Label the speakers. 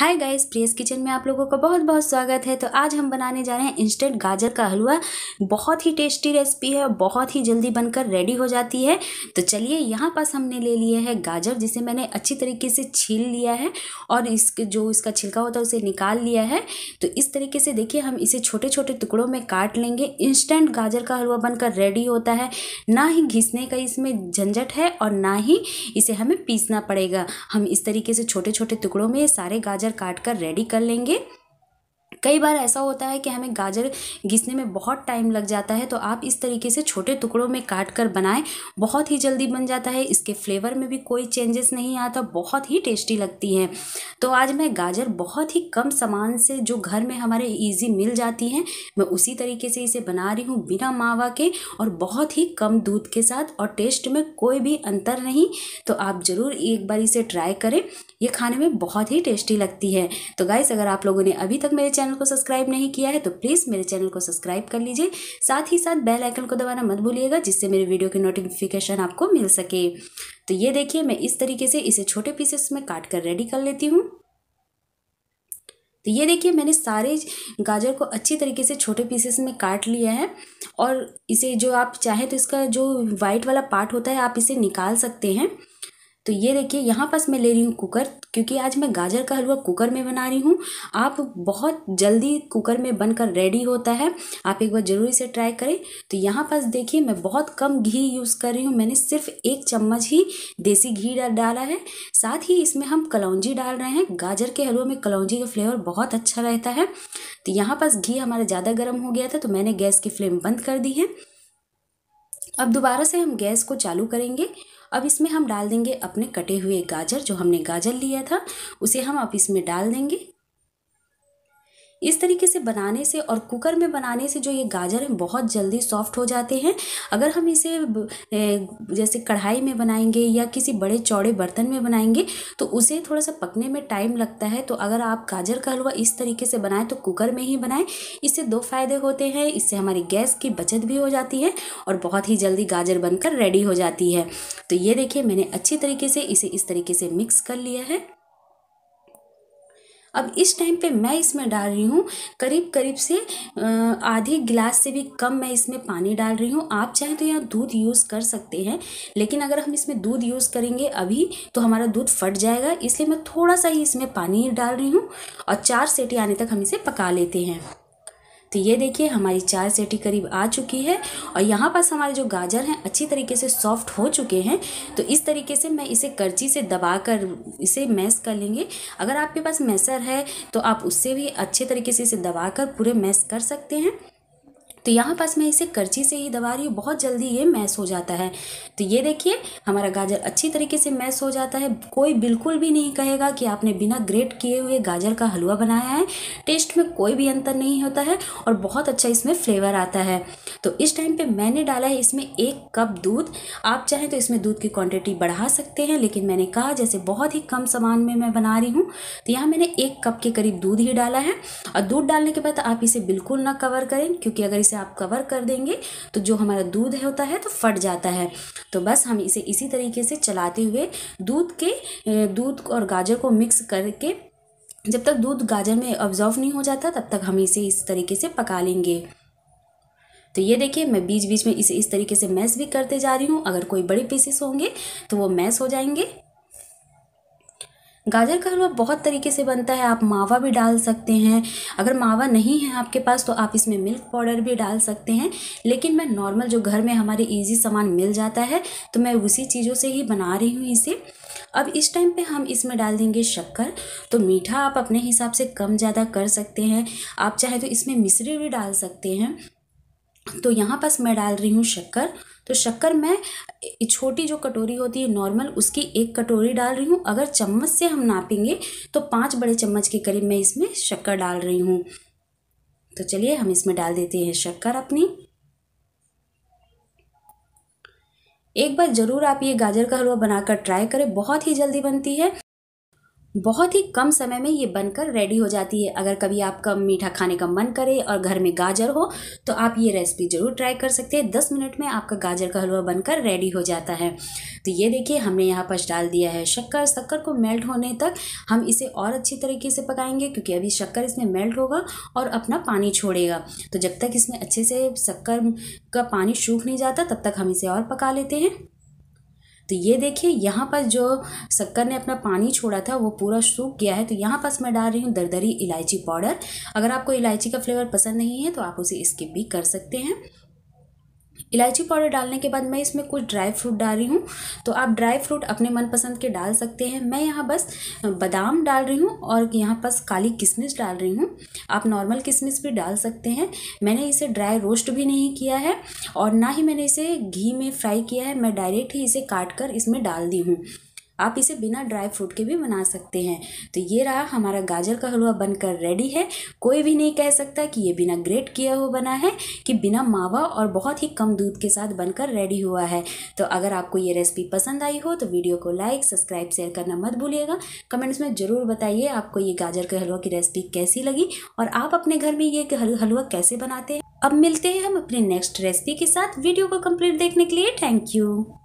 Speaker 1: hi guys Prius kitchen में आप लोगों का बहुत बहुत स्वागत है तो आज हम बनाने जा रहे हैं इंस्टेंट गाजर का हलवा बहुत ही टेस्टी रेसिपी है और बहुत ही जल्दी बनकर रेडी हो जाती है तो चलिए यहाँ पास हमने ले लिए है गाजर जिसे मैंने अच्छी तरीके से छील लिया है और इस जो इसका छिलका होता है उसे निकाल लिया है तो इस तरीके से देखिए हम इसे छोटे छोटे टुकड़ों में काट लेंगे इंस्टेंट गाजर का हलवा बनकर रेडी होता है ना ही घिसने का इसमें झंझट है और ना ही इसे हमें पीसना पड़ेगा हम इस तरीके से छोटे छोटे टुकड़ों में सारे गाजर गाजर काट कर रेडी कर लेंगे कई बार ऐसा होता है कि हमें गाजर घिसने में बहुत टाइम लग जाता है तो आप इस तरीके से छोटे टुकड़ों में काट कर बनाएं बहुत ही जल्दी बन जाता है इसके फ्लेवर में भी कोई चेंजेस नहीं आता बहुत ही टेस्टी लगती है तो आज मैं गाजर बहुत ही कम सामान से जो घर में हमारे ईजी मिल जाती हैं मैं उसी तरीके से इसे बना रही हूँ बिना मावा के और बहुत ही कम दूध के साथ और टेस्ट में कोई भी अंतर नहीं तो आप ज़रूर एक बार इसे ट्राई करें ये खाने में बहुत ही टेस्टी लगती है तो गाइस अगर आप लोगों ने अभी तक मेरे चैनल को सब्सक्राइब नहीं किया है तो प्लीज़ मेरे चैनल को सब्सक्राइब कर लीजिए साथ ही साथ बेल आइकन को दबाना मत भूलिएगा जिससे मेरे वीडियो की नोटिफिकेशन आपको मिल सके तो ये देखिए मैं इस तरीके से इसे छोटे पीसेस में काट कर रेडी कर लेती हूँ तो ये देखिए मैंने सारे गाजर को अच्छी तरीके से छोटे पीसेस में काट लिया है और इसे जो आप चाहें तो इसका जो वाइट वाला पार्ट होता है आप इसे निकाल सकते हैं तो ये देखिए यहाँ पास मैं ले रही हूँ कुकर क्योंकि आज मैं गाजर का हलवा कुकर में बना रही हूँ आप बहुत जल्दी कुकर में बनकर रेडी होता है आप एक बार ज़रूरी से ट्राई करें तो यहाँ पास देखिए मैं बहुत कम घी यूज़ कर रही हूँ मैंने सिर्फ एक चम्मच ही देसी घी डाला है साथ ही इसमें हम कलौजी डाल रहे हैं गाजर के हलवे में कलौजी का फ्लेवर बहुत अच्छा रहता है तो यहाँ पास घी हमारा ज़्यादा गर्म हो गया था तो मैंने गैस की फ्लेम बंद कर दी है अब दोबारा से हम गैस को चालू करेंगे अब इसमें हम डाल देंगे अपने कटे हुए गाजर जो हमने गाजर लिया था उसे हम अब इसमें डाल देंगे इस तरीके से बनाने से और कुकर में बनाने से जो ये गाजर हैं बहुत जल्दी सॉफ्ट हो जाते हैं अगर हम इसे जैसे कढ़ाई में बनाएंगे या किसी बड़े चौड़े बर्तन में बनाएंगे तो उसे थोड़ा सा पकने में टाइम लगता है तो अगर आप गाजर का हलवा इस तरीके से बनाएं तो कुकर में ही बनाएं इससे दो फायदे होते हैं इससे हमारी गैस की बचत भी हो जाती है और बहुत ही जल्दी गाजर बनकर रेडी हो जाती है तो ये देखिए मैंने अच्छी तरीके से इसे इस तरीके से मिक्स कर लिया है अब इस टाइम पे मैं इसमें डाल रही हूँ करीब करीब से आधे गिलास से भी कम मैं इसमें पानी डाल रही हूँ आप चाहें तो यहाँ दूध यूज़ कर सकते हैं लेकिन अगर हम इसमें दूध यूज़ करेंगे अभी तो हमारा दूध फट जाएगा इसलिए मैं थोड़ा सा ही इसमें पानी डाल रही हूँ और चार सीटी आने तक हम इसे पका लेते हैं तो ये देखिए हमारी चार सेटी करीब आ चुकी है और यहाँ पास हमारे जो गाजर हैं अच्छी तरीके से सॉफ्ट हो चुके हैं तो इस तरीके से मैं इसे करची से दबा कर इसे मैस कर लेंगे अगर आपके पास मैसर है तो आप उससे भी अच्छे तरीके से इसे दबा कर पूरे मैस कर सकते हैं तो यहाँ पास मैं इसे करछी से ही दबा रही हूँ बहुत जल्दी ये मैस हो जाता है तो ये देखिए हमारा गाजर अच्छी तरीके से मैस हो जाता है कोई बिल्कुल भी नहीं कहेगा कि आपने बिना ग्रेट किए हुए गाजर का हलवा बनाया है टेस्ट में कोई भी अंतर नहीं होता है और बहुत अच्छा इसमें फ्लेवर आता है तो इस टाइम पर मैंने डाला है इसमें एक कप दूध आप चाहें तो इसमें दूध की क्वान्टिटी बढ़ा सकते हैं लेकिन मैंने कहा जैसे बहुत ही कम सामान में मैं बना रही हूँ तो यहाँ मैंने एक कप के करीब दूध ही डाला है और दूध डालने के बाद आप इसे बिल्कुल ना कवर करें क्योंकि अगर से आप कवर कर देंगे तो जो हमारा दूध है होता है तो फट जाता है तो बस हम इसे इसी तरीके से चलाते हुए दूध के दूध और गाजर को मिक्स करके जब तक दूध गाजर में ऑब्जॉर्व नहीं हो जाता तब तक हम इसे इस तरीके से पका लेंगे तो ये देखिए मैं बीच बीच में इसे इस तरीके से मैश भी करते जा रही हूँ अगर कोई बड़े पीसेस होंगे तो वो मैश हो जाएंगे गाजर का हलवा बहुत तरीके से बनता है आप मावा भी डाल सकते हैं अगर मावा नहीं है आपके पास तो आप इसमें मिल्क पाउडर भी डाल सकते हैं लेकिन मैं नॉर्मल जो घर में हमारे इजी सामान मिल जाता है तो मैं उसी चीज़ों से ही बना रही हूँ इसे अब इस टाइम पे हम इसमें डाल देंगे शक्कर तो मीठा आप अपने हिसाब से कम ज़्यादा कर सकते हैं आप चाहे तो इसमें मिश्री भी डाल सकते हैं तो यहाँ पास मैं डाल रही हूँ शक्कर तो शक्कर मैं छोटी जो कटोरी होती है नॉर्मल उसकी एक कटोरी डाल रही हूँ अगर चम्मच से हम नापेंगे तो पाँच बड़े चम्मच के करीब मैं इसमें शक्कर डाल रही हूँ तो चलिए हम इसमें डाल देते हैं शक्कर अपनी एक बार ज़रूर आप ये गाजर का हलवा बनाकर ट्राई करें बहुत ही जल्दी बनती है बहुत ही कम समय में ये बनकर रेडी हो जाती है अगर कभी आपका मीठा खाने का मन करे और घर में गाजर हो तो आप ये रेसिपी ज़रूर ट्राई कर सकते हैं दस मिनट में आपका गाजर का हलवा बनकर रेडी हो जाता है तो ये देखिए हमने यहाँ पर डाल दिया है शक्कर शक्कर को मेल्ट होने तक हम इसे और अच्छी तरीके से पकाएंगे क्योंकि अभी शक्कर इसमें मेल्ट होगा और अपना पानी छोड़ेगा तो जब तक इसमें अच्छे से शक्कर का पानी सूख नहीं जाता तब तक हम इसे और पका लेते हैं तो ये देखिए यहाँ पर जो शक्कर ने अपना पानी छोड़ा था वो पूरा सूख गया है तो यहाँ पास मैं डाल रही हूँ दरदरी इलायची पाउडर अगर आपको इलायची का फ्लेवर पसंद नहीं है तो आप उसे स्किप भी कर सकते हैं इलायची पाउडर डालने के बाद मैं इसमें कुछ ड्राई फ्रूट डाल रही हूँ तो आप ड्राई फ्रूट अपने मनपसंद के डाल सकते हैं मैं यहाँ बस बादाम डाल रही हूँ और यहाँ बस काली किशमिश डाल रही हूँ आप नॉर्मल किशमिश भी डाल सकते हैं मैंने इसे ड्राई रोस्ट भी नहीं किया है और ना ही मैंने इसे घी में फ्राई किया है मैं डायरेक्ट ही इसे काट कर इसमें डाल दी हूँ आप इसे बिना ड्राई फ्रूट के भी बना सकते हैं तो ये रहा हमारा गाजर का हलवा बनकर रेडी है कोई भी नहीं कह सकता कि ये बिना ग्रेट किया हुआ बना है कि बिना मावा और बहुत ही कम दूध के साथ बनकर रेडी हुआ है तो अगर आपको ये रेसिपी पसंद आई हो तो वीडियो को लाइक सब्सक्राइब शेयर करना मत भूलिएगा कमेंट्स में ज़रूर बताइए आपको ये गाजर के हलवा की रेसिपी कैसी लगी और आप अपने घर में ये हलवा कैसे बनाते हैं अब मिलते हैं हम अपने नेक्स्ट रेसिपी के साथ वीडियो को कंप्लीट देखने के लिए थैंक यू